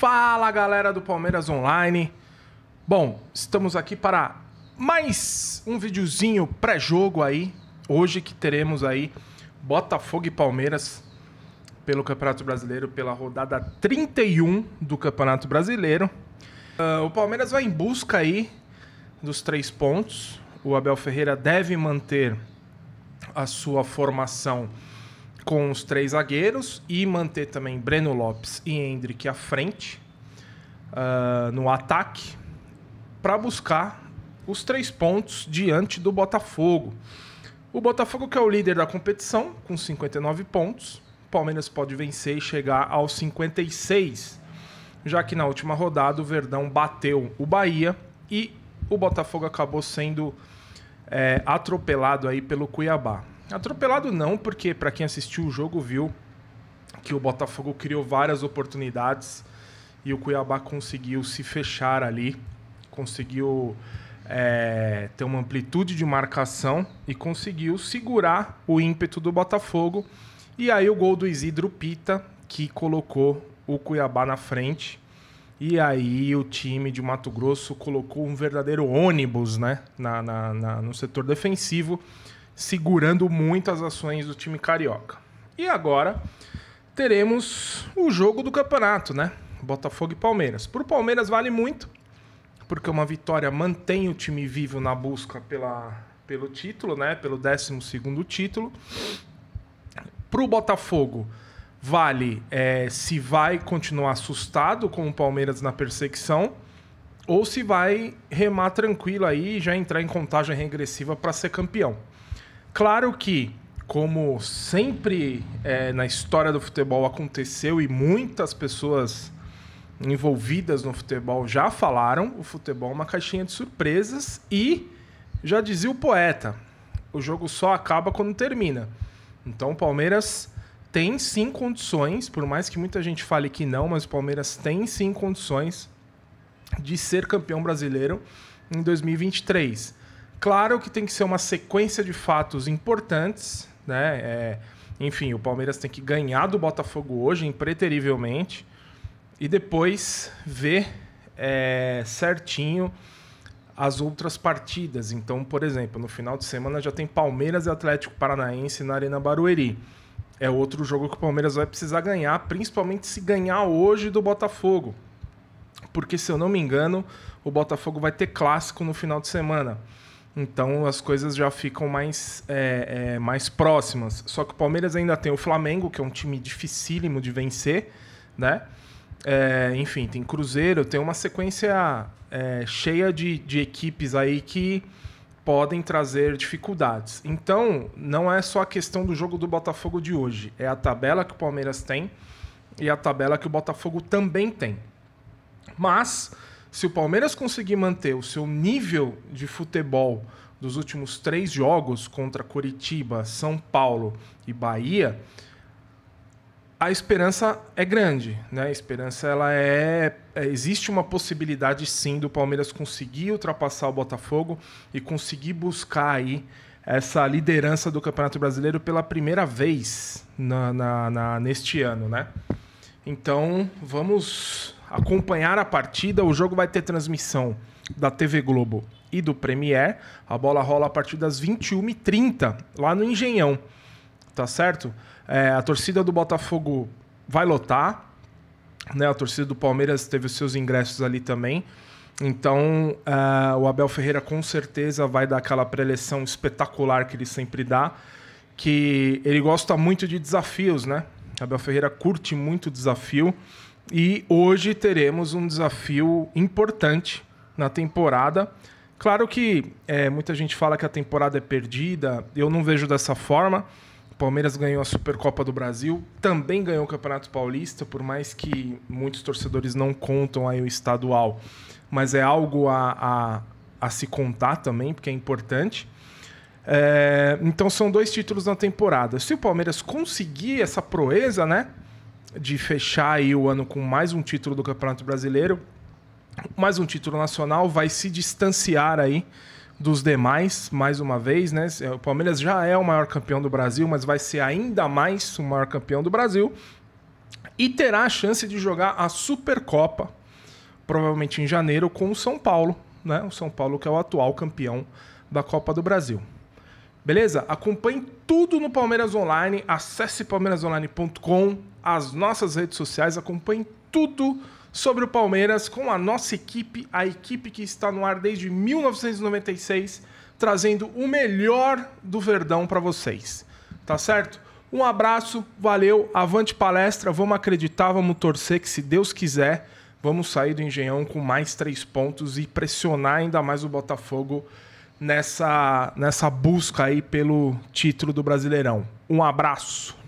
Fala galera do Palmeiras Online. Bom, estamos aqui para mais um videozinho pré-jogo aí. Hoje que teremos aí Botafogo e Palmeiras pelo Campeonato Brasileiro, pela rodada 31 do Campeonato Brasileiro. Uh, o Palmeiras vai em busca aí dos três pontos. O Abel Ferreira deve manter a sua formação com os três zagueiros e manter também Breno Lopes e Hendrick à frente uh, no ataque para buscar os três pontos diante do Botafogo. O Botafogo que é o líder da competição com 59 pontos. O Palmeiras pode vencer e chegar aos 56, já que na última rodada o Verdão bateu o Bahia e o Botafogo acabou sendo é, atropelado aí pelo Cuiabá. Atropelado não, porque para quem assistiu o jogo viu que o Botafogo criou várias oportunidades e o Cuiabá conseguiu se fechar ali, conseguiu é, ter uma amplitude de marcação e conseguiu segurar o ímpeto do Botafogo. E aí o gol do Isidro Pita, que colocou o Cuiabá na frente. E aí o time de Mato Grosso colocou um verdadeiro ônibus né, na, na, na no setor defensivo segurando muito as ações do time carioca. E agora teremos o jogo do campeonato, né? Botafogo e Palmeiras. Para o Palmeiras vale muito, porque uma vitória mantém o time vivo na busca pela, pelo título, né? Pelo 12 segundo título. Para o Botafogo vale é, se vai continuar assustado com o Palmeiras na perseguição ou se vai remar tranquilo aí e já entrar em contagem regressiva para ser campeão. Claro que, como sempre é, na história do futebol aconteceu e muitas pessoas envolvidas no futebol já falaram, o futebol é uma caixinha de surpresas e já dizia o poeta, o jogo só acaba quando termina. Então o Palmeiras tem sim condições, por mais que muita gente fale que não, mas o Palmeiras tem sim condições de ser campeão brasileiro em 2023. Claro que tem que ser uma sequência de fatos importantes, né? É, enfim, o Palmeiras tem que ganhar do Botafogo hoje, impreterivelmente, e depois ver é, certinho as outras partidas. Então, por exemplo, no final de semana já tem Palmeiras e Atlético Paranaense na Arena Barueri. É outro jogo que o Palmeiras vai precisar ganhar, principalmente se ganhar hoje do Botafogo. Porque, se eu não me engano, o Botafogo vai ter clássico no final de semana. Então as coisas já ficam mais, é, é, mais próximas. Só que o Palmeiras ainda tem o Flamengo, que é um time dificílimo de vencer, né? É, enfim, tem Cruzeiro, tem uma sequência é, cheia de, de equipes aí que podem trazer dificuldades. Então, não é só a questão do jogo do Botafogo de hoje, é a tabela que o Palmeiras tem e a tabela que o Botafogo também tem. Mas se o Palmeiras conseguir manter o seu nível de futebol dos últimos três jogos contra Curitiba, São Paulo e Bahia, a esperança é grande, né? A esperança ela é, é, existe uma possibilidade sim do Palmeiras conseguir ultrapassar o Botafogo e conseguir buscar aí essa liderança do Campeonato Brasileiro pela primeira vez na, na, na neste ano, né? Então vamos acompanhar a partida, o jogo vai ter transmissão da TV Globo e do Premier. A bola rola a partir das 21h30, lá no Engenhão. Tá certo? É, a torcida do Botafogo vai lotar. Né? A torcida do Palmeiras teve os seus ingressos ali também. Então, uh, o Abel Ferreira com certeza vai dar aquela preleção espetacular que ele sempre dá, que ele gosta muito de desafios, né? Abel Ferreira curte muito desafio e hoje teremos um desafio importante na temporada. Claro que é, muita gente fala que a temporada é perdida, eu não vejo dessa forma. O Palmeiras ganhou a Supercopa do Brasil, também ganhou o Campeonato Paulista, por mais que muitos torcedores não contam aí o estadual, mas é algo a, a, a se contar também, porque é importante. É, então são dois títulos na temporada. Se o Palmeiras conseguir essa proeza, né? de fechar aí o ano com mais um título do Campeonato Brasileiro, mais um título nacional, vai se distanciar aí dos demais, mais uma vez, né? É, o Palmeiras já é o maior campeão do Brasil, mas vai ser ainda mais o maior campeão do Brasil e terá a chance de jogar a Supercopa, provavelmente em janeiro, com o São Paulo, né? O São Paulo que é o atual campeão da Copa do Brasil. Beleza? Acompanhe tudo no Palmeiras Online, acesse palmeirasonline.com, as nossas redes sociais, acompanhe tudo sobre o Palmeiras com a nossa equipe, a equipe que está no ar desde 1996, trazendo o melhor do Verdão para vocês. Tá certo? Um abraço, valeu, avante palestra, vamos acreditar, vamos torcer que se Deus quiser, vamos sair do Engenhão com mais três pontos e pressionar ainda mais o Botafogo nessa, nessa busca aí pelo título do Brasileirão. Um abraço.